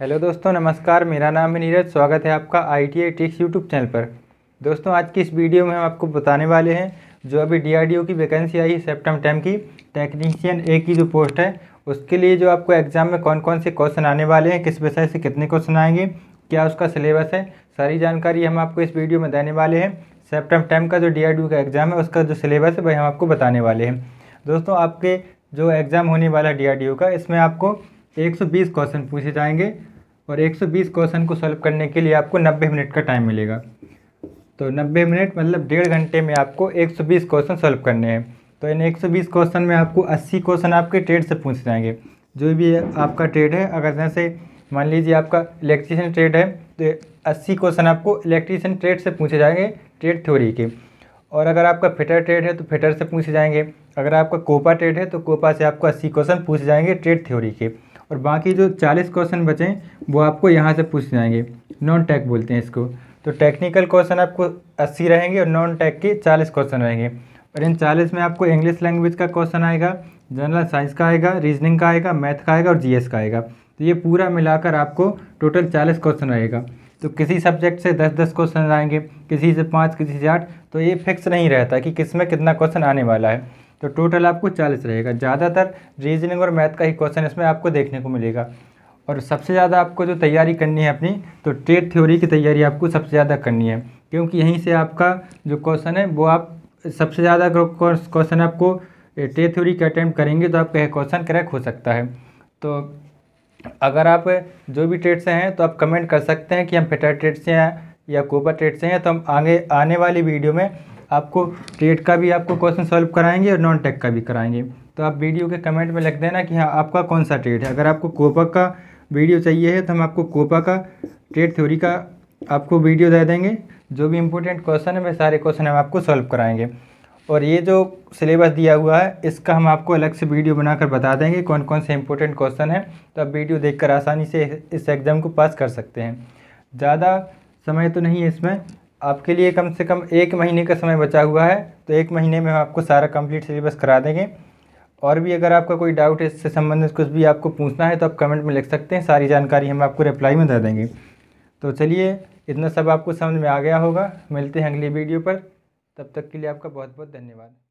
hello दोस्तों नमस्कार मेरा नाम है नीरज स्वागत है आपका I T I tricks YouTube channel पर दोस्तों आज की इस वीडियो में हम आपको बताने वाले हैं जो अभी डीआरडीओ की वैकेंसी आई है सेप्टम टेम की टेक्नीशियन ए की जो पोस्ट है उसके लिए जो आपको एग्ज़ाम में कौन कौन से क्वेश्चन आने वाले हैं किस विषय से कितने क्वेश्चन आएंगे क्या उसका सिलेबस है सारी जानकारी हम आपको इस वीडियो में देने वाले हैं सेप्टम टेम का जो डी का एग्ज़ाम है उसका जो सिलेबस है वही हम आपको बताने वाले हैं दोस्तों आपके जो एग्ज़ाम होने वाला है डी का इसमें आपको 120 क्वेश्चन पूछे जाएंगे और 120 क्वेश्चन को सॉल्व करने के लिए आपको 90 मिनट का टाइम मिलेगा तो 90 मिनट मतलब डेढ़ घंटे में आपको 120 क्वेश्चन सॉल्व करने हैं तो इन 120 क्वेश्चन में आपको 80 क्वेश्चन आपके ट्रेड से पूछे जाएंगे जो भी आपका ट्रेड है अगर जैसे मान लीजिए आपका इलेक्ट्रीशियन ट्रेड है तो अस्सी क्वेश्चन आपको इलेक्ट्रीशियन ट्रेड से पूछे जाएंगे ट्रेड थ्योरी के और अगर आपका फिटर ट्रेड है तो फिटर से पूछे जाएंगे अगर आपका कोपा ट्रेड है तो कोपा से आपको अस्सी क्वेश्चन पूछे जाएंगे ट्रेड थ्योरी के और बाकी जो चालीस क्वेश्चन बचें वो आपको यहाँ से पूछ जाएंगे नॉन टैक बोलते हैं इसको तो टेक्निकल क्वेश्चन आपको अस्सी रहेंगे और नॉन टैक के चालीस क्वेश्चन रहेंगे और इन चालीस में आपको इंग्लिश लैंग्वेज का क्वेश्चन आएगा जनरल साइंस का आएगा रीजनिंग का आएगा मैथ का आएगा और जी का आएगा तो ये पूरा मिलाकर आपको टोटल चालीस क्वेश्चन रहेगा तो किसी सब्जेक्ट से दस दस क्वेश्चन आएंगे किसी से पाँच किसी से आठ तो ये फिक्स नहीं रहता कि किस में कितना क्वेश्चन आने वाला है तो टोटल आपको चालीस रहेगा ज़्यादातर रीजनिंग और मैथ का ही क्वेश्चन इसमें आपको देखने को मिलेगा और सबसे ज़्यादा आपको जो तैयारी करनी है अपनी तो ट्रेड थ्योरी की तैयारी आपको सबसे ज़्यादा करनी है क्योंकि यहीं से आपका जो क्वेश्चन है वो आप सबसे ज़्यादा क्वेश्चन आपको ट्रेड थ्योरी के अटैम्प्ट करेंगे तो आपका यह क्वेश्चन क्रैक हो सकता है तो अगर आप जो भी ट्रेड से हैं तो आप कमेंट कर सकते हैं कि हम पेटा ट्रेड से हैं या कोपा ट्रेड से हैं तो हम आगे आने वाली वीडियो में आपको टेट का भी आपको क्वेश्चन सॉल्व कराएंगे और नॉन टेक का भी कराएंगे तो आप वीडियो के कमेंट में लिख देना कि हाँ आपका कौन सा टेट है अगर आपको कोपा का वीडियो चाहिए है तो हम आपको कोपा का टेट थ्योरी का आपको वीडियो दे देंगे जो भी इम्पोर्टेंट क्वेश्चन है वह सारे क्वेश्चन हम आपको सॉल्व कराएंगे और ये जो सिलेबस दिया हुआ है इसका हम आपको अलग से वीडियो बनाकर बता देंगे कौन कौन से इंपॉर्टेंट क्वेश्चन हैं तो आप वीडियो देखकर आसानी से इस एग्ज़ाम को पास कर सकते हैं ज़्यादा समय तो नहीं है इसमें आपके लिए कम से कम एक महीने का समय बचा हुआ है तो एक महीने में हम आपको सारा कंप्लीट सिलेबस करा देंगे और भी अगर आपका कोई डाउट है इससे संबंधित कुछ भी आपको पूछना है तो आप कमेंट में लिख सकते हैं सारी जानकारी हम आपको रिप्लाई में दे देंगे तो चलिए इतना सब आपको समझ में आ गया होगा मिलते हैं अगली वीडियो पर तब तक के लिए आपका बहुत बहुत धन्यवाद